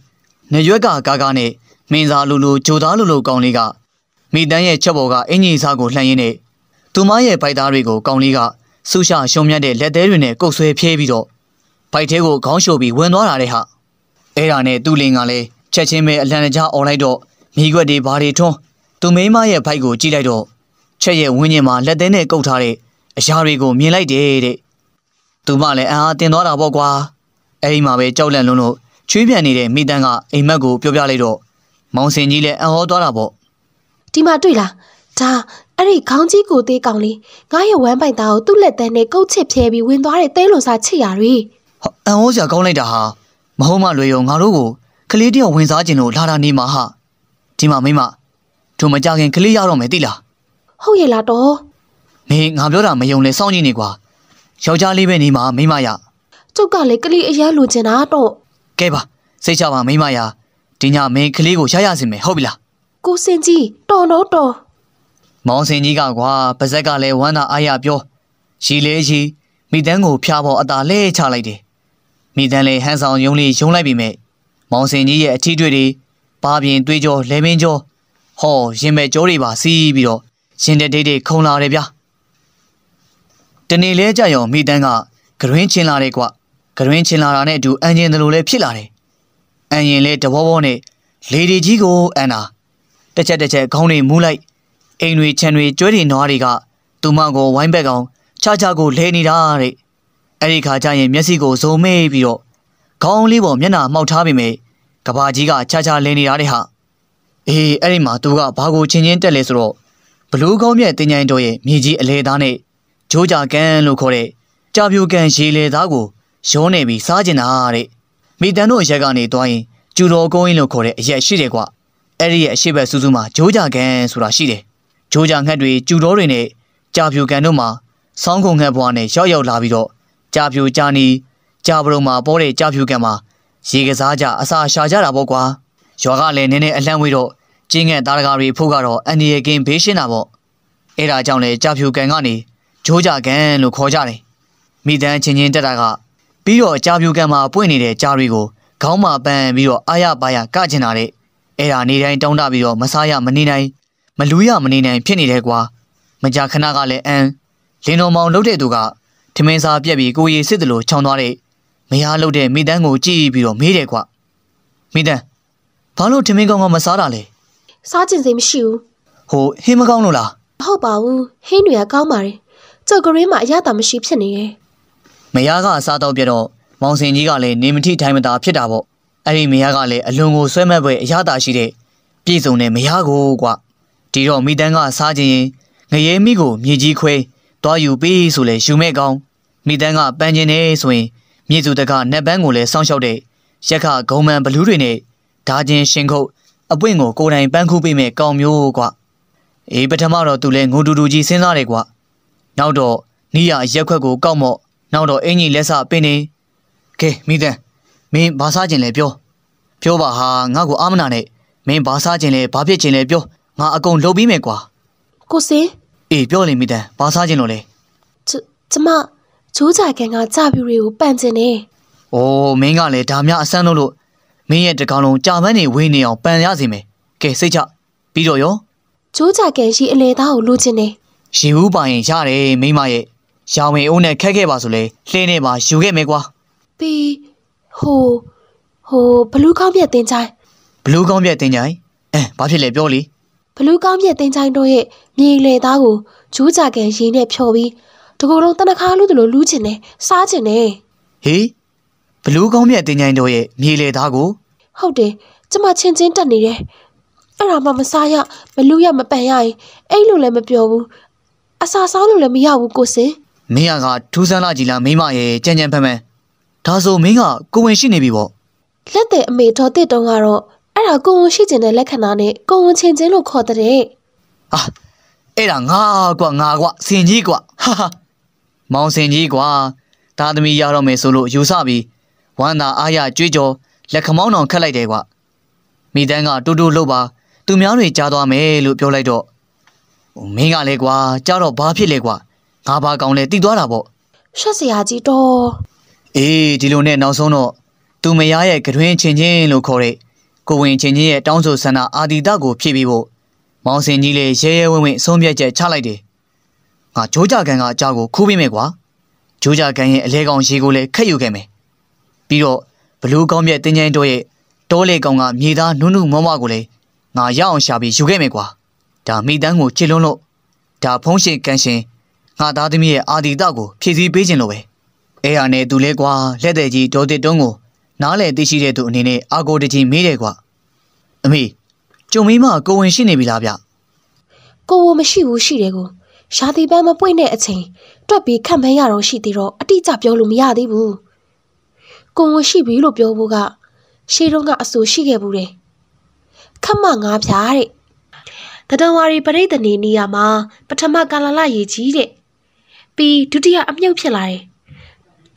နရွက်ကကားကားနဲ့မင်းသားလူလူဂျိုသားလူလူကောင်လေးကမိတန်းရဲ့ချက်ပေါ်ကအင်ကြီးစားကိုလှန်ရင်းနဲ့သူမရဲ့ဗိုက်သားတွေကိုကောင်လေးကဆူရှာရှုံမြတ်တဲ့လက်သေးတွေနဲ့ကုတ်ဆွဲဖြဲပြီးတော့ဗိုက်သေးကိုခေါင်းရှို့ပြီးဝင်သွားတာတဲ့ဟာအဲ့ဒါနဲ့သူ့လင်ကလည်းချက်ချင်းပဲအလန်တကြားអော်လိုက်တော့မိခွက်တွေဘာတွေထွန်းသူမိမရဲ့ဗိုက်ကိုကြည့်လိုက်တော့ချက်ရဲ့ဝင်းကျင်မှာလက်သေးနဲ့ကုတ်ထားတဲ့အရာတွေကိုမြင်လိုက်တယ်တဲ့သူမလည်းအံအားတင်သွားတာပေါ့ကွာအဲ့ဒီမှာပဲကြောက်လန့်လုံးလို့ချွေးပြန်နေတဲ့မိတန်းကအိမ်မက်ကိုပြောပြလိုက်တော့မောင်စင်ကြီးလည်းအံဟောသွားတာပေါ့ဒီမှာတွေ့လားဒါအဲ့ဒီခေါင်းကြီးကိုသေးကောင်လေးငါရဲ့ဝမ်းပိုင်သားကိုသူ့လက်တန်းနဲ့ကုတ်ချစ်ဖျဲပြီးဝင်သွားတဲ့သဲလွန်စာချစ်ရတွေဟာအံ့ဩစရာကောင်းလိုက်တာဟာမဟုတ်မလွယ်ရောငါတို့ကိုကလေးတယောက်ဝင်စားခြင်းလို့လာတာနေမှာဟာဒီမှာမိမတို့မကြခင်ကလေးရတော့မယ်တိလားဟုတ်ရဲ့လားတော်မင်းငါပြောတာမယုံလဲစောင့်ကြည့်နေကွာယောက်ျားလေးပဲနေမှာမိမရကျုပ်ကလည်းကလေးအရန်လိုချင်တာတော့ကဲပါစိတ်ချပါမိမရဒီညမင်းကလေးကိုရရစင်မယ်ဟုတ်ပြီလားကိုစင်ကြီးတော်တော့တော်မောင်စင်ကြီးကကွာပါဇက်ကလည်းဝမ်းသာအားရပြောရီလဲရီမိတန်းကိုဖျားပေါ်အသာလဲချလိုက်တယ်မိတန်းလည်းဟန်ဆောင်ယုံလေးယုံလိုက်ပြီမဲ့မောင်စင်ကြီးရဲ့အထီးတွေ့တွေဘာပြင်တွေးကြောလဲမင်းကြောဟောရင်မဲ့ကြောတွေပါစီးပြီးတော့ရင်တဲ့ဒိတ်တွေခုံလာတယ်ဗျာတနေ့လဲကြရောင်မိတန်းကဂရင်းချင်းလာတယ်ကွာဂရင်းချင်းလာတာနဲ့အတူအန်ဂျင်တို့လည်းဖြစ်လာတယ်အန်ရင်လည်းတဘောဘောနဲ့လေဒီကြီးကိုအန်တာတစ်ချက်တစ်ချက်ခေါင်းတွေမူးလိုက်အိမ်တွေခြံတွေကျွဲတွေနွားတွေကသူမကိုဝိုင်းဘက်ကောင်ခြားခြားကိုလဲနေတာတဲ့အဲ့ဒီခါကျရင် မျက်စိကိုဇုံမေ့ပြီးတော့ခေါင်းလေးပေါ်မျက်နှာမှောက်ထားပေမဲ့ကဘာကြီးကခြားခြားလဲနေတာတဲ့ဟာအေးအဲ့ဒီမှာသူကဘာကိုချင်းချင်းတက်လဲဆိုတော့ဘလူးကောင်းမြတ်တင်ញိုင်တော်ရဲ့မြေကြီးအလဲသားနဲ့ဂျိုးကြကန်လို့ခေါ်တဲ့ကြာပြိုကန်ရေလေသားကိုရောနေပြီးစားကျင်တာတဲ့မိတန်တို့အရက်ကနေတွားရင်ကျူတော်ကုန်းရင်လို့ခေါ်တဲ့အရက်ရှိတယ်ကွာအဲ့ဒီရဲ့အရှိဘက်စုစုမှာဂျိုးကြကန်ဆိုတာရှိတယ်။ဂျိုးကြငှက်တွေကျူတော်တွေနဲ့ကြာဖြူကန်တို့မှာဆောင်းကုန်ငှက်ဘွားနဲ့ရောက်ရောက်လာပြီးတော့ကြာဖြူကြာနီကြာပရုံမှာပေါ်တဲ့ကြာဖြူကန်မှာရေကစားကြအစာရှာကြတာပေါ့ကွာ။ရွာကလည်းနည်းနည်းအလန့်ဝေးတော့ကျင်းငှက်သားတကာတွေဖို့ကတော့အန်ဒီရကင်းဘေးရှင်းတာပေါ့။အဲ့ဒါကြောင့်လေကြာဖြူကန်ကနေဂျိုးကြကန်လို့ခေါ်ကြတယ်။မိသားချင်းချင်းတက်တာကပြီးတော့ကြာဖြူကန်မှာပွင့်နေတဲ့ကြာတွေကိုခေါင်းမှာပန်းပြီးတော့အာရပါရကကျင်တာတဲ့အဲ့ဒါနေတိုင်းတောင်းတပြီးတော့မစားရမနေနိုင်မလူရမနေနိုင် ဖြစ်နေတယ်ကွာမကြခဏကလည်းအန်လင်းတော်မောင်လှုပ်တဲ့သူကထမင်းစားပြက်ပြီးကိုရီစစ်တယ်လို့ခြောင်သွားတဲ့မရလှုပ်တဲ့မိတန်းကိုကြည့်ပြီးတော့မေးတယ်ကွာမိတန်းဘာလို့ထမင်းကောင်းကောင်းမစားတာလဲစားကျင်စိတ်မရှိဘူးဟိုဟင်းမကောင်းလို့လားမဟုတ်ပါဘူးဟင်းတွေကကောင်းပါတယ်ကြောက်ကရင်းမှာအရသာမရှိဖြစ်နေတယ်မရကအစားတော့ပြတော့မောင်စင်ကြီးကလည်းနေမထိထိုင်မသာဖြစ်တာပေါ့အဲ့ဒီမယားကလည်းအလွန်ကိုဆွဲမဲ့ပွဲအရသာရှိတဲ့ပြည့်စုံတဲ့မယားကိုကွာဒီတော့မိတန်းကစားခြင်းရင်ငရဲမိကိုမြေကြီးခွဲသွားယူပေးဆိုလဲယူမဲ့ကောင်းမိတန်းကပန်းကျင်နေဆိုရင်မြေစုတကနက်ပန်းကိုလည်းစောင့်ရှောက်တဲ့ရက်ခဂုံမှန်ဘလူးတွေနဲ့ဓာချင်းရှင်ခုတ်အပွင့်ကိုကိုယ်တိုင်ပန်းခူးပေးမဲ့ကောင်မျိုးကွာအေးပထမတော့သူလဲငိုတူတူကြီးစဉ်းစားတယ်ကွာနောက်တော့နီးရရက်ခွက်ကိုကောက်မော့နောက်တော့အင်ကြီးလက်စပင်းနေကဲမိတန်းမင်းဘာစားခြင်းလဲပြောပြောပါဟာငါ့ကိုအာမနာနဲ့မင်းဘာစားခြင်းလဲဘာဖြစ်ခြင်းလဲပြောငါအကုန်လုပ်ပြီးမယ်ကွာကိုစင်အေးပြောလေမိတန်ဘာစားခြင်းလို့လဲကျမချိုးကြကန်ကကြပြူတွေကိုပန့်ခြင်းနေအိုးမင်းကလည်းဒါများအဆန်းလုံးလို့မင်းရဲ့တကောင်လုံးကြာပန်းနေဝေးနေအောင်ပန်ရစီမယ်ကဲစိတ်ချပြီးတော့ရောချိုးကြကန်ရှိအလေသားကိုလိုချင်နေရေဘူးပါရင်ရတယ်မိမရဲ့ရောင်ဝင်အိုးနဲ့ခက်ခဲ့ပါဆိုလဲလှင်းနေမှာယူခဲ့မယ်ကွာပြီးဟိုဟိုဘလူးကောင်းမြတ်တင်ချိုင်းဘလူးကောင်းမြတ်တင်ချိုင်းအဲဘာဖြစ်လဲပြောလေဘလူးကောင်းမြတ်တင်ချိုင်းတို့ရဲ့မြေလေသားကိုဂျူးကြကန်ရင်းနဲ့ဖြော်ပြီးတကူလုံးတနခါလူတို့လိုလူးချင်တယ်စားချင်တယ်ဟေးဘလူးကောင်းမြတ်တင်ချိုင်းတို့ရဲ့မြေလေသားကိုဟုတ်တယ်ကျမချင်းချင်းတက်နေတယ်အဲ့ဒါမှမစားရမလူရမပန်ရရင်အဲ့လိုလည်းမပြောဘူးအစာစားလို့လည်းမရဘူးကိုစင်မင်းကထူးဆန်းလာကြည်လားမိမရဲ့ကြံကြံဖန်ဖန်ဒါဆိုမင်းကကိုဝင်ရှိနေပြီပေါ့လက်တဲ့အမေဒေါ်တစ်တုံးကတော့အဲ့ဒါကိုဝင်ရှိခြင်းတဲ့လက္ခဏာနဲ့ကိုဝင်ချင်းချင်းလို့ခေါ်တဲ့အာအဲ့ဒါငါကွာငါကွာစင်ကြီးကွာဟာဟာမောင်စင်ကြီးကွာသားသမီးရတော့မယ်ဆိုလို့ယူဆပြီးဝမ်းသာအားရကြွေးကြော်လက်ခမောင်းအောင်ခတ်လိုက်တယ်ကွာမိတန်းကတူတူလှုပ်ပါသူများတွေကြားသွားမယ်လို့ပြောလိုက်တော့မင်းကလည်းကွာကြားတော့ဘာဖြစ်လဲကွာငါဘာကောင်လဲတိသွားတာပေါ့ရှက်စရာကြီးတော့အေးဒီလိုနဲ့နောက်ဆုံးတော့သူမယားရဲ့ကတွင်ချင်းချင်းလို့ခေါ်တဲ့ကိုဝင်ချင်းချင်းရဲ့တောင်းဆိုဆန္ဒအာဒီတကိုဖြည့်ပြီးဖို့မောင်စင်ကြီးလည်းရဲရဲဝံ့ဝံ့ဆုံးဖြတ်ချက်ချလိုက်တယ်။ငါဂျိုးကြကန်ကအကြောကိုခူးပေးမယ်ကွာ။ဂျိုးကြကန်ရဲ့အလဲကောင်ရေကိုလည်းခက်ယူခဲ့မယ်။ပြီးတော့ဘလူးကောင်းမြတ်တင်းချိုင်းတော်ရဲ့တောလေကောင်ကမြေသားနုနုမမကိုလည်းငါရအောင်ရှာပြီးယူခဲ့မယ်ကွာ။ဒါမိတန်းကိုချစ်လွန်းလို့ဒါဖုံးရှင်ကန်ရှင်ငါသားသမီးရဲ့အာဒီတကိုဖြည့်ဆည်းပေးခြင်းလို့ပဲ။အဲရနဲ့သူလဲကွာလက်တဲ့ကြီးဒေါ်တစ်တုံးကိုနားလေသိရှိတဲ့သူအနေနဲ့အာကိုတကြီးမေးတယ်ကွာအမေကျုံမင်းမကိုဝင်ရှိနေပြီလားဗျကိုဝင်မရှိဘူးရှိတယ်ကိုရာသီပန်းမပွင့်တဲ့အချိန်တွက်ပြီးခံပန်းရတော့ရှိသေးတော့အတိအကျပြောလို့မရသေးဘူးကိုဝင်ရှိပြီလို့ပြောဖို့ကရှေးတုန်းကအဆူရှိခဲ့ဘူးတယ်ခမငါးဖြာတဲ့တတဝါရီပရိသနေနေရာမှာပထမကာလလရေကြီးတဲ့ပြီးဒုတိယအမြုပ်ဖြစ်လာတယ်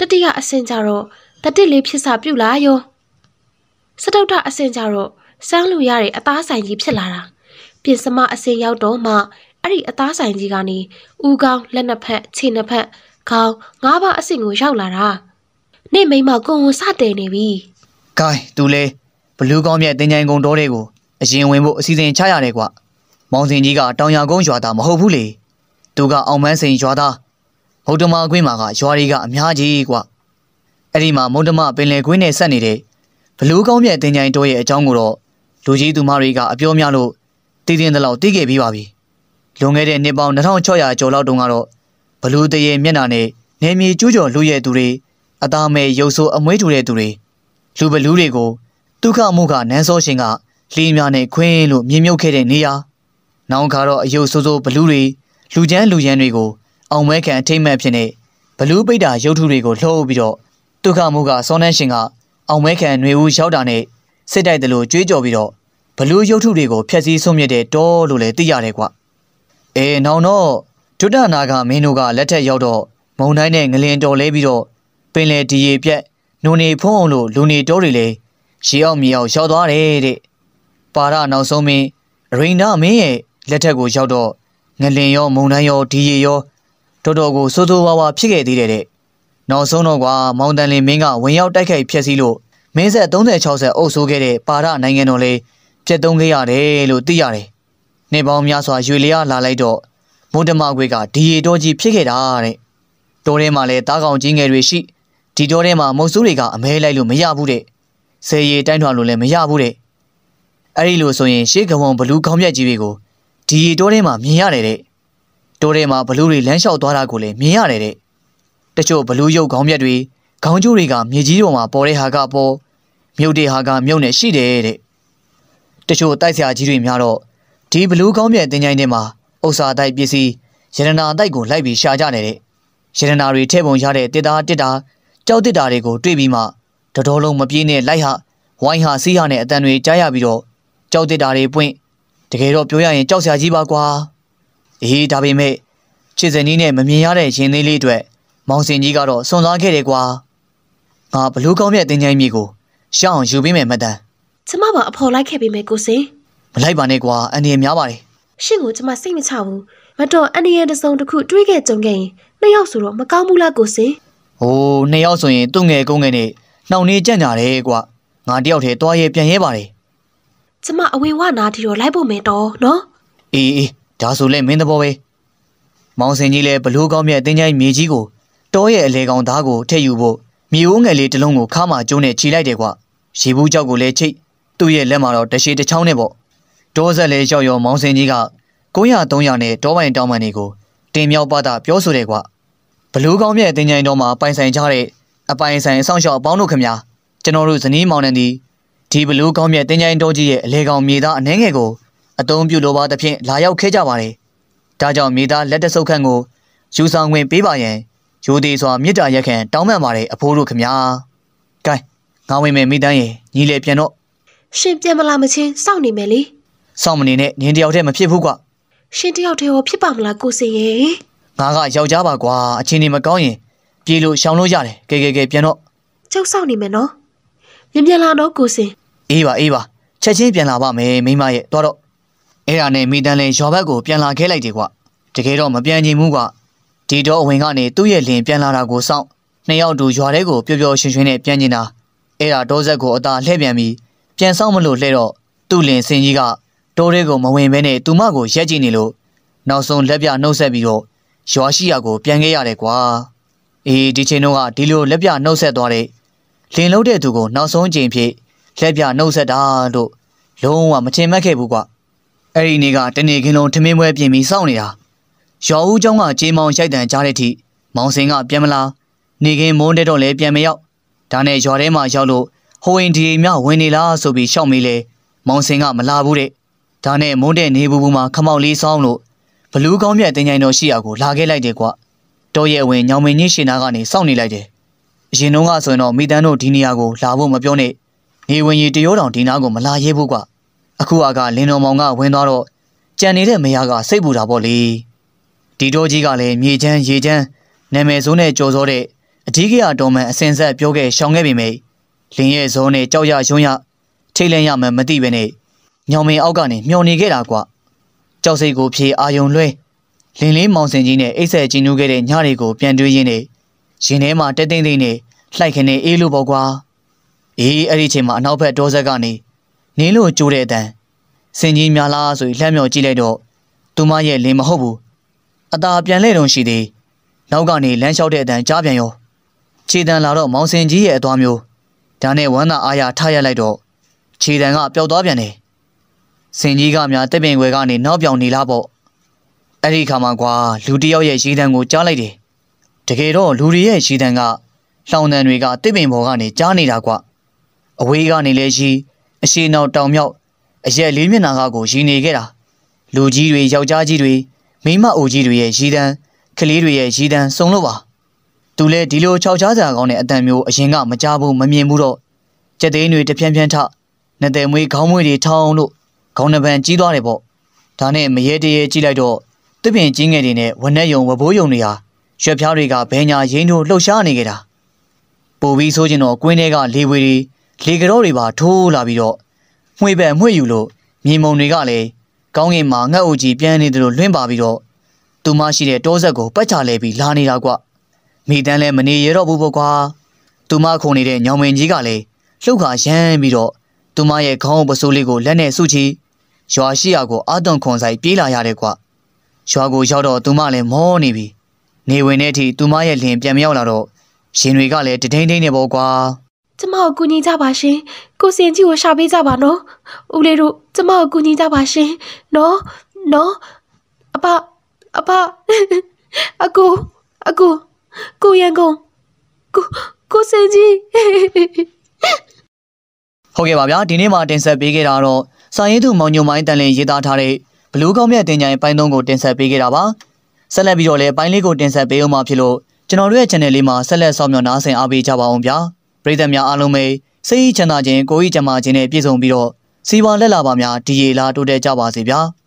တတိယအဆင့်ကြတော့တတိလေးဖြစ်စာပြုတ်လာရောစတုတ္ထအဆင့်ကြတော့စမ်းလို့ရတဲ့အသားဆိုင်ကြီးဖြစ်လာတာပြင်စမအဆင့်ရောက်တော့မှအဲ့ဒီအသားဆိုင်ကြီးကနေဥကောင်းလက်နှစ်ဖက်ခြေနှစ်ဖက် ခေါင်းငါးပါးအဆင့်ကိုရောက်လာတာနေ့မိမကိုဝန်စတယ်နေပြီ။ gain သူလဲဘလူးကောင်းမြတ်တင်ញိုင်ကုံတော်တွေကိုအရင်ဝင်ဖို့အစီအစဉ်ချရတယ်ကွ။မောင်စင်ကြီးကတောင်ရကုန်းရွာသားမဟုတ်ဘူးလေ။သူကအောင်မန်းစိန်ရွာသားမုံတမကွင်းမှာကရွာတွေကအများကြီးကွာအဲ့ဒီမှာမုံတမပင်လယ်ကွင်းနဲ့ဆက်နေတဲ့ဘလူးကောင်းမြတ်တင်ကြိုင်တော်ရဲ့အကြောင်းကိုတော့လူကြီးသူမတွေကအပြောများလို့တည်တင်တလောက်သိခဲ့ပြီးပါပြီလွန်ခဲ့တဲ့နှစ်ပေါင်း2600ကျော်လောက်တုန်းကတော့ဘလူးတရေမျက်နှာနဲ့နေမြေကျူးကျော်လူရဲ့သူတွေအသားမဲရုပ်ဆိုးအမွေးတူတဲ့သူတွေလူဘလူးတွေကိုဒုက္ခမုခနန်းစောရှင်ကလေးများနဲ့ခွင်းလို့မြင်မြုပ်ခဲ့တဲ့နေရာနောက်ခါတော့အယုတ်ဆိုးဆိုးဘလူးတွေလူချမ်းလူချမ်းတွေကိုအောင်မဲခံအထိမ့်မဲ့ဖြစ်နေဘလူးပိတ်တာရုပ်ထုတွေကိုလှုပ်ပြီးတော့ဒုက္ခမုကစောနှန်းရှင်ကအောင်မဲခံຫນွေဦးရောက်တာနဲ့စစ်တိုက်တယ်လို့ကြွေးကြော်ပြီးတော့ဘလူးရုပ်ထုတွေကိုဖျက်ဆီးဆုံးမြစ်တဲ့တော်လို့လည်းသိရတယ်ကွ။အေးနောင်တော့ဒုဒနာကမင်းတို့ကလက်ထက်ရောက်တော့မုံတိုင်းနဲ့ငလင်တော်လဲပြီးတော့ပင်လေဒီရေပြက်နုံနေဖုံးအောင်လို့လူနေတော်တွေလည်းရေအောင်မြေအောင်ရောက်သွားတယ်တဲ့။ပါရနောက်ဆုံးမင်းရိန်နာမင်းရဲ့လက်ထက်ကိုရောက်တော့ငလင်ရောမုံတိုင်းရောဒီရေရောတော်တော်ကိုစိုးစိုးဝါးဝါဖြစ်ခဲ့သေးတယ်တဲ့နောက်ဆုံးတော့ကွာမောင်တန်လင်မင်းကဝင်ရောက်တိုက်ခိုက်ဖျက်ဆီးလို့မင်းဆက်30 60အုပ်ဆိုးခဲ့တဲ့ပါရနိုင်ငံတော်လေးပြတ်သုံးခဲ့ရတယ်လို့သိရတယ်။နေပေါင်းများစွာရွေလျားလာလိုက်တော့မုဒ္ဓမခွေကဒီရီတော်ကြီးဖြစ်ခဲ့တာတဲ့။တိုးထဲမှာလည်းတားကောင်ကြီးငယ်တွေရှိဒီတိုးထဲမှာမုတ်ဆူးတွေကအမဲလိုက်လို့မရဘူးတဲ့။ဆေးရီတိုင်းထွာလို့လည်းမရဘူးတဲ့။အဲ့ဒီလိုဆိုရင်ရှေးကဝံဘလူးခေါင်းပြက်ကြီးတွေကိုဒီရီတိုးထဲမှာမြင်ရတယ်တဲ့။တိုးထဲမှာဘလူးတွေလမ်းလျှောက်သွားတာကိုလည်းမြင်ရတယ်တဲ့တချို့ဘလူးရုပ်ခေါင်းမြက်တွေခေါင်းကျိုးတွေကမြေကြီးပေါ်မှာပေါ်တဲ့ဟာကပေါ်မြုပ်တဲ့ဟာကမြုပ်နေရှိတယ်တဲ့တချို့တိုက်ဆရာကြီးတွေများတော့ဒီဘလူးကောင်းမြတ်တင်ကြိုင်းထဲမှာဥစ္စာတိုက်ပစ္စည်းရတနာတိုက်ကိုလိုက်ပြီးရှာကြနေတဲ့ရတနာတွေထဲပုံရတဲ့တစ်သားတစ်တာကြောက်တစ်တာတွေကိုတွေ့ပြီးမှတတော်လုံးမပြေးနဲ့လိုက်ဟာဝိုင်းဟာစီးဟာနဲ့အတန်တွေကြားရပြီးတော့ကြောက်တစ်တာတွေပွင့်တကယ်တော့ပြောရရင်ကြောက်ဆရာကြီးပါကွာအေးဒါပေမဲ့ချစ်စနီးနဲ့မမြင်ရတဲ့ရင်သေးလေးအတွက်မောင်စင်ကြီးကတော့စွန့်စားခဲ့တယ်ကွာငါဘလူးကောင်းမြတ်တင်ချိုင်းမြေကိုရှောင်းယူပေးမယ်မတန်ကျမပါအဖော်လိုက်ခဲ့ပေးမယ်ကိုစင်မလိုက်ပါနဲ့ကွာအန်ဒီများပါတယ်ရှင့်ကိုကျမစိတ်မချဘူးမတော်အန်ဒီရတစုံတစ်ခုတွေးခဲ့ကြုံခဲ့ရင်နှစ်ယောက်ဆိုတော့မကောင်းဘူးလားကိုစင်ဟိုးနှစ်ယောက်ဆိုရင်သူ့ငယ်ကုန်းငယ်နဲ့နှောင်နေကြံ့ကြတယ်ကွာငါတယောက်တည်းတွားရဲပြန်ရဲပါတယ်ကျမအဝေဝနာထီတော့လိုက်ဖို့မယ်တော့နော်အေးအေးဒါဆိုလဲမင်းသဘောပဲမောင်စင်ကြီးလည်းဘလို့ကောင်းမြတ်အတင်းချိုင်းမြေကြီးကိုတောရဲ့အလေကောင်သားကိုထည့်ယူဖို့မြေဦးငယ်လေးတစ်လုံးကိုခါမှကျုံးနဲ့ခြိလိုက်တယ်ကွရေဘူးကြောက်ကိုလည်းချိတ်သူ့ရဲ့လက်မှာတော့တရှိတစ်ချောင်းနဲ့ပေါ့တောဆက်လေးရောက်ရောမောင်စင်ကြီးက900 300နဲ့တောပိုင် တောင်းပန်တွေကိုတင်မြောက်ပတာပြောဆိုတယ်ကွဘလူးကောင်းမြတ်အတင်းချိုင်းတော်မှာပိုင်ဆိုင်ကြတဲ့အပိုင်ဆိုင်အဆောင်ရှောက်အပေါင်းတို့ခမညာကျွန်တော်တို့ဇနီးမောင်နှံသည်ဒီဘလူးကောင်းမြတ်အတင်းချိုင်းတော်ကြီးရဲ့အလေကောင်မြေသားအနှဲငယ်ကိုအသုံးပြုလိုပါသဖြင့်လာရောက်ခဲ့ကြပါတယ်။ဒါကြောင့်မိသားလက်တဆုပ်ခန့်ကိုယူဆောင်ခွင့်ပေးပါရန်ယူသေးစွာမေတ္တာရက်ခံတောင်းပန်ပါတယ်အဖိုးတို့ခမညာ။ကဲငါဝင်မယ်မိသားရင်ညီလေပြန်တော့ရှင်ပြန်မလာမချင်းစောင့်နေမယ်လေ။စောင့်မနေနဲ့နင်းတယောက်တည်းမဖြစ်ဘူးကွာ။ရှင်တယောက်တည်းရောဖြစ်ပါမလားကိုစင်ရဲ့။ငါကယောက်ျားပါကွာအချင်းနေမကောင်းရင်ပြေးလို့ရှောင်လို့ရတယ်ကဲကဲကဲပြန်တော့ကျုပ်စောင့်နေမယ်နော်မြန်မြန်လာတော့ကိုစင်အေးပါအေးပါချက်ချင်းပြန်လာပါမယ်မိမရဲ့တော်တော့အဲ့ဒါနဲ့မိတန်းလည်းရွာဘက်ကိုပြန်လာခဲလိုက်တယ်ကွတကယ်တော့မပြန်ချင်ဘူးကွဒီတော့အဝင်ကနေသူ့ရဲ့လင်ပြန်လာတာကိုစောင့်နှစ်ယောက်တူရွာထဲကိုပျော်ပျော်ရွှင်ရွှင်နဲ့ပြန်ကျင်တာအဲ့ဒါဒေါ်ဆက်ကိုအသာလှည့်ပြန်ပြီးပြန်ဆောင်မလို့လှဲ့တော့သူ့လင်စင်ကြီးက တိုးတွေကိုမဝင်ဘဲနဲ့သူမကိုရက်ကြည့်နေလို့နောက်ဆုံးလက်ပြနှုတ်ဆက်ပြီးတော့ရွာရှိရာကိုပြန်ခဲ့ရတယ်ကွာအေးဒီချိန်တော့ကဒီလိုလက်ပြနှုတ်ဆက်သွားတဲ့လင်လုံးတဲ့သူကိုနောက်ဆုံးချိန်ဖြစ်လက်ပြနှုတ်ဆက်တာလို့လုံးဝမချင်မတ်ခဲ့ဘူးကွာအဲ့ဒီနေ့ကတနေခင်းလုံးထမင်းပွဲပြင်ပြီးစောင့်နေတာရွာဦးเจ้าကကြေးမောင်ရိုက်တန်ကြားတဲ့အထိမောင်စင်ကပြန်မလာနေခင်းမုန်းတဲ့တော့လည်းပြန်မရောက်ဒါနဲ့ရွာထဲမှာရောက်လို့ဟိုဝင်ဒီမြဝင်နေလားဆိုပြီးရှောက်မိလေမောင်စင်ကမလာဘူးတဲ့ဒါနဲ့မုန်းတဲ့နေဘူးဘူးမှာခမောက်လေးစောင်းလို့ဘလူးကောင်းမြတ်တင်ကြိုင်တော်ရှိရာကိုလာခဲ့လိုက်တယ်ကွာတော်ရဲ့အဝင်ညောင်မင်းကြီးရှင်သားကနေစောင့်နေလိုက်တယ်အရင်တုန်းကဆိုရင်တော့မိသားတို့ဒီနေရာကိုလာဖို့မပြောနဲ့နေဝင်ကြီးတရောတောင်ဒီနားကိုမလာရဲဘူးကွာအခုအကလင်းတော်မောင်ကဝင်သွားတော့ကြံနေတဲ့မယားကစိတ်ပူတာပေါ့လေဒီတော့ကြီးကလည်းမြေချမ်းရေချမ်းနာမည်ဆိုးနဲ့ကြော်စောတဲ့အဓိကရတော်မှန်အစင်ဆက်ပြောခဲ့ရှောင်ခဲ့ပေမယ့်လင်းရဲ့ဇုံးနဲ့ကြောက်ရရွံ့ရထိတ်လန့်ရမှမသိပဲနဲ့ညောင်မင်းအောက်ကနေမျောနေခဲ့တာကွာကြောက်စိတ်ကိုဖြေအာယုံလွှဲလင်းလေးမောင်စင်ကြီးနဲ့အိတ်ဆက်ကြီးနူးခဲ့တဲ့ညတွေကိုပြန်တွေးရင်းနဲ့ရင်ထဲမှာတက်သိမ့်သိမ့်နဲ့လှိုက်ခနဲ့အေးလို့ပေါ့ကွာအေးအဲ့ဒီချိန်မှာအနောက်ဘက်ဒေါ်ဆက်ကနေနင်းလို့ကြိုးတဲ့အတန်စင်ကြီးများလားဆိုပြီးလှမ်းမြော်ကြည့်လိုက်တော့သူမရဲ့လင်မဟုတ်ဘူးအသာပြန်လဲတုံရှိသေးနောက်ကနေလမ်းလျှောက်တဲ့အတန်ကြားပြန်ရောခြေတံလာတော့မောင်စင်ကြီးရဲ့အသွားမျိုးဒါနဲ့ဝမ်းသာအားရထရလိုက်တော့ခြေတံကပျောက်သွားပြန်တယ်စင်ကြီးကများတက်ပင်ွယ်ကနေနောက်ပြောင်နေလားပေါ့အဲ့ဒီခါမှကွာလူတယောက်ရဲ့ခြေတံကိုကြားလိုက်တယ်တကယ်တော့လူတွေရဲ့ခြေတံကလောင်တံတွေကတက်ပင်ပေါ်ကနေကြားနေတာကွာအဝေးကနေလည်းရှိအရှိနောက်တောင်မြောက်အရက်လေးမျက်နှာကားကိုရည်နေခဲ့တာလူကြီးတွေယောက်ျားကြီးတွေမိမအိုကြီးတွေရဲ့ရည်တန်းကလေးတွေရဲ့ရည်တန်းစုံလို့ပါသူလဲဒီလိုခြောက်ခြားစရာကောင်းတဲ့အတန်မျိုးအရင်ကမကြဘူးမမြင်ဘူးတော့ကြက်သိန်းတွေတဖြန်းဖြန်းထနှစ်တယ်မွေးခေါင်းမွေးတွေထောင်းလို့ခေါင်းနှပန်ကြီးသွားတယ်ပေါ့ဒါနဲ့မရေတရေကြည့်လိုက်တော့သစ်ပင်ကြီးငယ်တွေနဲ့ဝနက်ယုံဝဘိုးယုံတွေဟာရွှေဖျားတွေကဘဲညာရင်းတို့လှုပ်ရှားနေကြတာပို့ပြီးဆိုးကျင်တော့ကွင်းထဲကလေဝေတွေလေကြောတွေပါထိုးလာပြီးတော့မှွေပဲ့မှွေယူလို့မြေမုံတွေကလည်းကောင်းကင်မှာငှက်အိုကြီးပြန်နေတယ်လို့လွှင့်ပါပြီးတော့သူမရှိတဲ့တောဆက်ကိုပတ်ချလဲပြီးလာနေတာကွမိတန်းလည်းမနေရတော့ဘူးပေါ့ကွာသူမခုန်နေတဲ့ညောင်မင်းကြီးကလည်းလှုပ်ခါရမ်းပြီးတော့သူမရဲ့ခေါင်းပစိုးလေးကိုလက်နဲ့ဆုချီရွာရှိရာကိုအာတုံခွန်ဆိုင်ပြေးလာရတယ်ကွရွာကိုရောက်တော့သူမလည်းမောနေပြီနေဝင်တဲ့အထိသူမရဲ့လင်ပြန်မရောက်လာတော့ရှင်တွေကလည်းတထိန်ထိန်နေပေါ့ကွာကျမကိုကူညီကြပါရှင်ကိုစင်ကြီးကိုရှာပေးကြပါနော်ဦးလေးတို့ကျမကိုကူညီကြပါရှင်နော်နော်အပအပအကူအကူကိုရန်ကုန်ကိုကိုစင်ကြီးဟုတ်ကဲ့ပါဗျာဒီနေ့မှာတင်ဆက်ပေးခဲ့တာတော့စာရေးသူမောင်ညိုမိုင်းတန်လင်းရေးသားထားတဲ့ဘလူးကောင်းမြတ်တင်ကြိုင်ပိုင်းသုံးကိုတင်ဆက်ပေးခဲ့တာပါဆက်လက်ပြီးတော့လည်းပိုင်းလေးကိုတင်ဆက်ပေးအောင်မှာဖြစ်လို့ကျွန်တော်တို့ရဲ့ channel လေးမှာဆက်လက်ဆောင်မြော်နားဆင်အားပေးကြပါအောင်ဗျာ။ပရိသတ်များအားလုံးပဲစိတ်ချမ်းသာခြင်းကိုယ်ဤကျန်းမာခြင်းနဲ့ပြည့်စုံပြီးတော့စီဝါလက်လာပါများဒီရေလာတိုးတက်ကြပါစေဗျာ။